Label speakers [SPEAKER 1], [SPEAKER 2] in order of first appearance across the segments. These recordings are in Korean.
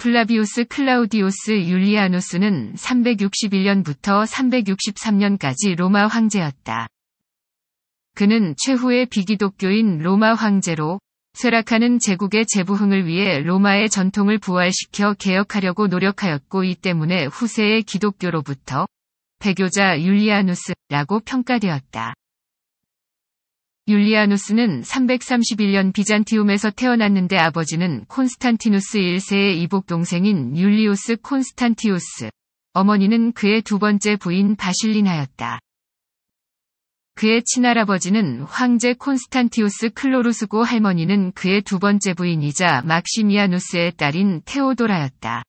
[SPEAKER 1] 플라비우스 클라우디우스 율리아누스는 361년부터 363년까지 로마 황제였다. 그는 최후의 비기독교인 로마 황제로 쇠락하는 제국의 재부흥을 위해 로마의 전통을 부활시켜 개혁하려고 노력하였고 이 때문에 후세의 기독교로부터 배교자 율리아누스라고 평가되었다. 율리아누스는 331년 비잔티움에서 태어났는데 아버지는 콘스탄티누스 1세의 이복 동생인 율리우스 콘스탄티우스, 어머니는 그의 두 번째 부인 바실리나였다. 그의 친할아버지는 황제 콘스탄티우스 클로루스고 할머니는 그의 두 번째 부인이자 막시미아누스의 딸인 테오도라였다.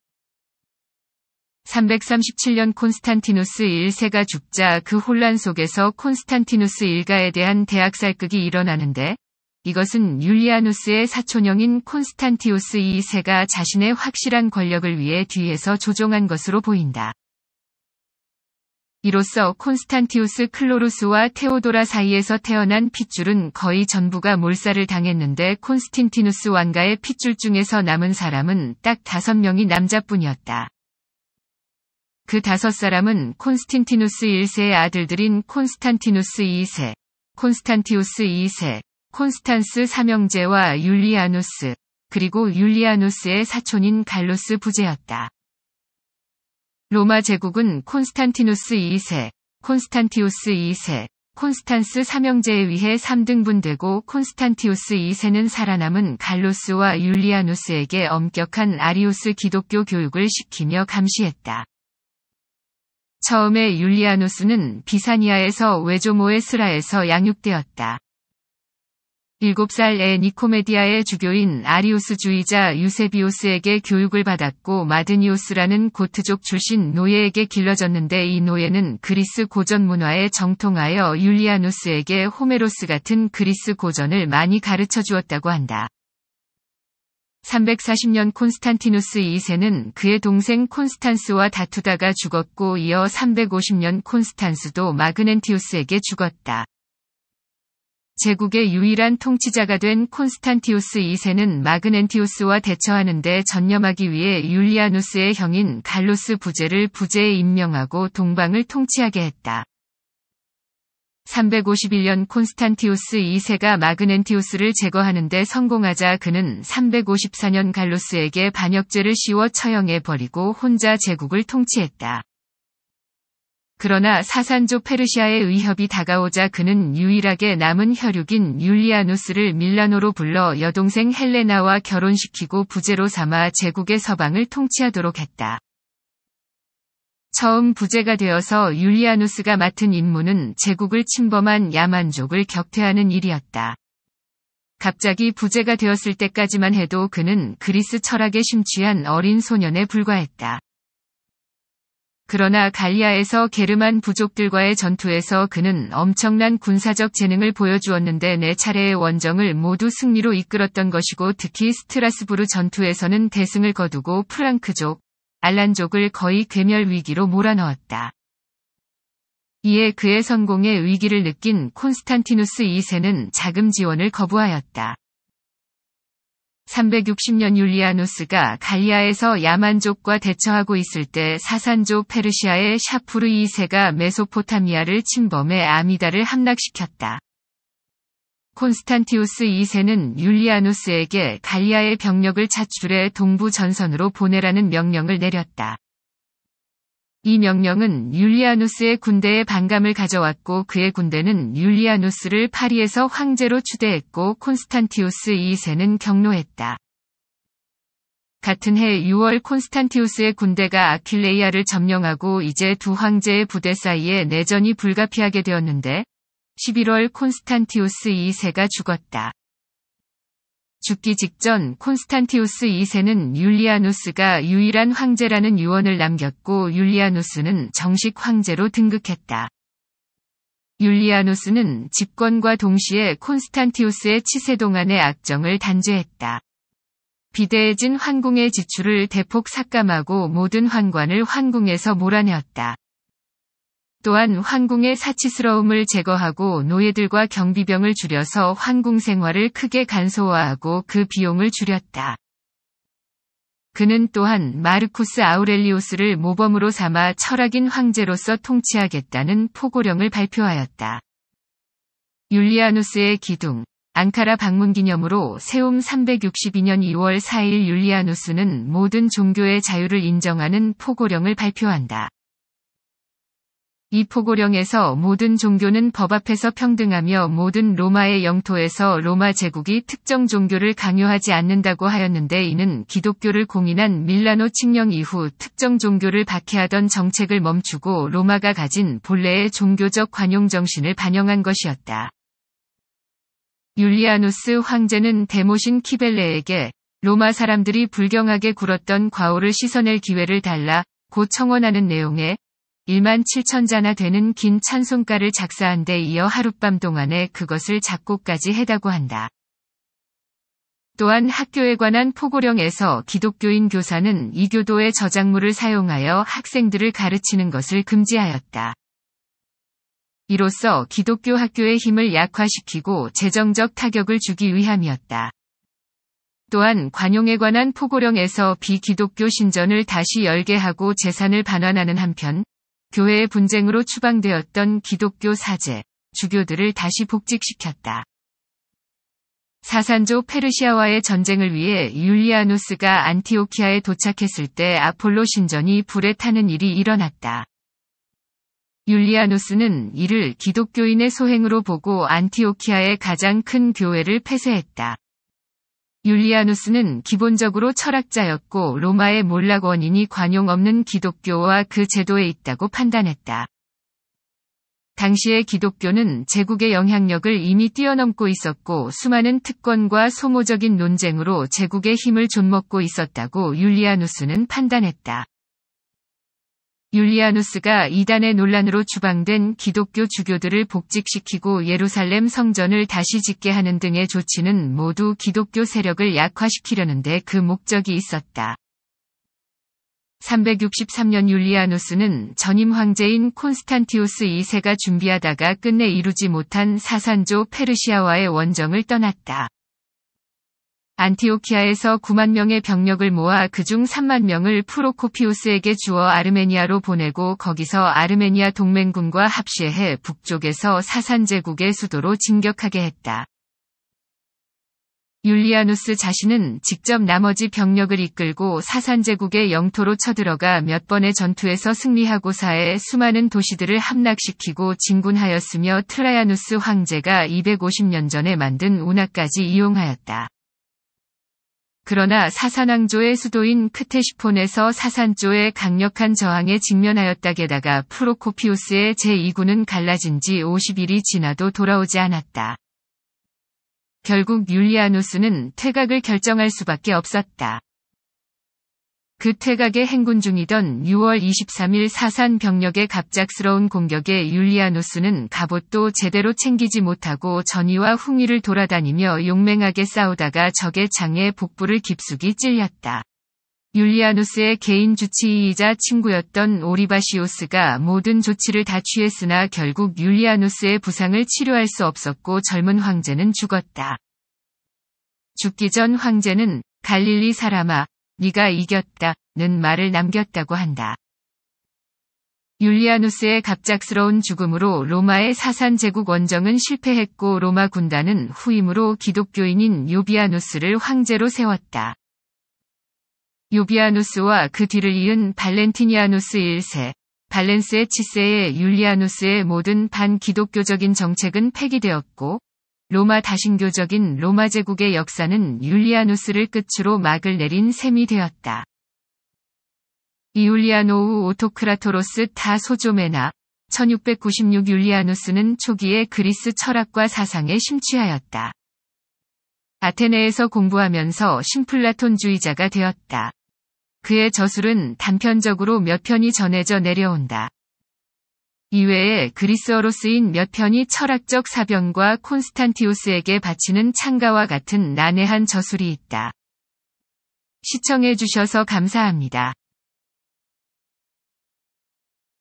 [SPEAKER 1] 337년 콘스탄티누스 1세가 죽자 그 혼란 속에서 콘스탄티누스 일가에 대한 대학살극이 일어나는데 이것은 율리아누스의 사촌형인 콘스탄티우스 2세가 자신의 확실한 권력을 위해 뒤에서 조종한 것으로 보인다. 이로써 콘스탄티우스 클로루스와 테오도라 사이에서 태어난 핏줄은 거의 전부가 몰살을 당했는데 콘스틴티누스 왕가의 핏줄 중에서 남은 사람은 딱 다섯 명이 남자뿐이었다. 그 다섯 사람은 콘스탄티누스 1세의 아들들인 콘스탄티누스 2세, 콘스탄티우스 2세, 콘스탄스 삼형제와 율리아누스, 그리고 율리아누스의 사촌인 갈로스 부제였다. 로마 제국은 콘스탄티누스 2세, 콘스탄티우스 2세, 콘스탄스 삼형제에 의해 3등분되고 콘스탄티우스 2세는 살아남은 갈로스와 율리아누스에게 엄격한 아리우스 기독교 교육을 시키며 감시했다. 처음에 율리아누스는 비사니아에서 외조모에스라에서 양육되었다. 7살 에 니코메디아의 주교인 아리우스 주의자 유세비오스에게 교육을 받았고 마드니오스라는 고트족 출신 노예에게 길러졌는데 이 노예는 그리스 고전 문화에 정통하여 율리아누스에게 호메로스 같은 그리스 고전을 많이 가르쳐 주었다고 한다. 340년 콘스탄티누스 2세는 그의 동생 콘스탄스와 다투다가 죽었고 이어 350년 콘스탄스도 마그넨티우스에게 죽었다. 제국의 유일한 통치자가 된 콘스탄티우스 2세는 마그넨티우스와 대처하는데 전념하기 위해 율리아누스의 형인 갈로스 부제를 부제에 임명하고 동방을 통치하게 했다. 351년 콘스탄티우스 2세가 마그넨티우스를 제거하는데 성공하자 그는 354년 갈로스에게 반역죄를 씌워 처형해 버리고 혼자 제국을 통치했다. 그러나 사산조 페르시아의 위협이 다가오자 그는 유일하게 남은 혈육인 율리아누스를 밀라노로 불러 여동생 헬레나와 결혼시키고 부제로 삼아 제국의 서방을 통치하도록 했다. 처음 부제가 되어서 율리아누스가 맡은 임무는 제국을 침범한 야만족을 격퇴하는 일이었다. 갑자기 부제가 되었을 때까지만 해도 그는 그리스 철학에 심취한 어린 소년에 불과했다. 그러나 갈리아에서 게르만 부족들과의 전투에서 그는 엄청난 군사적 재능을 보여주었는데 네 차례의 원정을 모두 승리로 이끌었던 것이고 특히 스트라스부르 전투에서는 대승을 거두고 프랑크족, 알란족을 거의 괴멸 위기로 몰아넣었다. 이에 그의 성공의 위기를 느낀 콘스탄티누스 2세는 자금 지원을 거부하였다. 360년 율리아누스가 갈리아에서 야만족과 대처하고 있을 때 사산족 페르시아의 샤프르 2세가 메소포타미아를 침범해 아미다를 함락시켰다. 콘스탄티우스 2세는 율리아누스에게 갈리아의 병력을 차출해 동부 전선으로 보내라는 명령을 내렸다. 이 명령은 율리아누스의 군대에 반감을 가져왔고 그의 군대는 율리아누스를 파리에서 황제로 추대했고 콘스탄티우스 2세는 경로했다. 같은 해 6월 콘스탄티우스의 군대가 아킬레이아를 점령하고 이제 두 황제의 부대 사이에 내전이 불가피하게 되었는데 11월 콘스탄티우스 2세가 죽었다. 죽기 직전 콘스탄티우스 2세는 율리아누스가 유일한 황제라는 유언을 남겼고 율리아누스는 정식 황제로 등극했다. 율리아누스는 집권과 동시에 콘스탄티우스의 치세 동안의 악정을 단죄했다. 비대해진 황궁의 지출을 대폭 삭감하고 모든 환관을 황궁에서 몰아내었다. 또한 황궁의 사치스러움을 제거하고 노예들과 경비병을 줄여서 황궁 생활을 크게 간소화하고 그 비용을 줄였다. 그는 또한 마르쿠스 아우렐리우스를 모범으로 삼아 철학인 황제로서 통치하겠다는 포고령을 발표하였다. 율리아누스의 기둥, 앙카라 방문 기념으로 세움 362년 2월 4일 율리아누스는 모든 종교의 자유를 인정하는 포고령을 발표한다. 이 포고령에서 모든 종교는 법 앞에서 평등하며 모든 로마의 영토에서 로마 제국이 특정 종교를 강요하지 않는다고 하였는데 이는 기독교를 공인한 밀라노 칙령 이후 특정 종교를 박해하던 정책을 멈추고 로마가 가진 본래의 종교적 관용 정신을 반영한 것이었다. 율리아누스 황제는 데모신 키벨레에게 로마 사람들이 불경하게 굴었던 과오를 씻어낼 기회를 달라 고 청원하는 내용의 1만 7천자나 되는 긴 찬송가를 작사한 데 이어 하룻밤 동안에 그것을 작곡까지 해다고 한다. 또한 학교에 관한 포고령에서 기독교인 교사는 이교도의 저작물을 사용하여 학생들을 가르치는 것을 금지하였다. 이로써 기독교 학교의 힘을 약화시키고 재정적 타격을 주기 위함이었다. 또한 관용에 관한 포고령에서 비기독교 신전을 다시 열게 하고 재산을 반환하는 한편 교회의 분쟁으로 추방되었던 기독교 사제, 주교들을 다시 복직시켰다. 사산조 페르시아와의 전쟁을 위해 율리아누스가 안티오키아에 도착했을 때 아폴로 신전이 불에 타는 일이 일어났다. 율리아누스는 이를 기독교인의 소행으로 보고 안티오키아의 가장 큰 교회를 폐쇄했다. 율리아누스는 기본적으로 철학자였고 로마의 몰락 원인이 관용 없는 기독교와 그 제도에 있다고 판단했다. 당시의 기독교는 제국의 영향력을 이미 뛰어넘고 있었고 수많은 특권과 소모적인 논쟁으로 제국의 힘을 존먹고 있었다고 율리아누스는 판단했다. 율리아누스가 이단의 논란으로 추방된 기독교 주교들을 복직시키고 예루살렘 성전을 다시 짓게 하는 등의 조치는 모두 기독교 세력을 약화시키려는데 그 목적이 있었다. 363년 율리아누스는 전임 황제인 콘스탄티우스 2세가 준비하다가 끝내 이루지 못한 사산조 페르시아와의 원정을 떠났다. 안티오키아에서 9만 명의 병력을 모아 그 중 3만 명을 프로코피우스에게 주어 아르메니아로 보내고 거기서 아르메니아 동맹군과 합시해 북쪽에서 사산제국의 수도로 진격하게 했다. 율리아누스 자신은 직접 나머지 병력을 이끌고 사산제국의 영토로 쳐들어가 몇 번의 전투에서 승리하고사에 수많은 도시들을 함락시키고 진군하였으며 트라야누스 황제가 250년 전에 만든 운하까지 이용하였다. 그러나 사산왕조의 수도인 크테시폰에서 사산조의 강력한 저항에 직면하였다게다가 프로코피우스의 제2군은 갈라진 지 50일이 지나도 돌아오지 않았다. 결국 율리아누스는 퇴각을 결정할 수밖에 없었다. 그 태각에 행군 중이던 6월 23일 사산 병력의 갑작스러운 공격에 율리아노스는 갑옷도 제대로 챙기지 못하고 전위와 흥위를 돌아다니며 용맹하게 싸우다가 적의 장에 복부를 깊숙이 찔렸다. 율리아누스의 개인 주치의이자 친구였던 오리바시오스가 모든 조치를 다 취했으나 결국 율리아누스의 부상을 치료할 수 없었고 젊은 황제는 죽었다. 죽기 전 황제는 갈릴리 사람아, 네가 이겼다 는 말을 남겼다고 한다. 율리아누스의 갑작스러운 죽음으로 로마의 사산 제국 원정은 실패했고 로마 군단은 후임으로 기독교인인 요비아누스를 황제로 세웠다. 요비아누스와 그 뒤를 이은 발렌티니아누스 1세, 발렌스의 치세에 율리아누스의 모든 반기독교적인 정책은 폐기되었고 로마 다신교적인 로마 제국의 역사는 율리아누스를 끝으로 막을 내린 셈이 되었다. 이율리아노우 오토크라토로스 다 소조메나 1696 율리아누스는 초기에 그리스 철학과 사상에 심취하였다. 아테네에서 공부하면서 심플라톤주의자가 되었다. 그의 저술은 단편적으로 몇 편이 전해져 내려온다. 이외에 그리스어로 쓰인 몇 편이 철학적 사변과 콘스탄티우스에게 바치는 창가와 같은 난해한 저술이 있다. 시청해주셔서 감사합니다.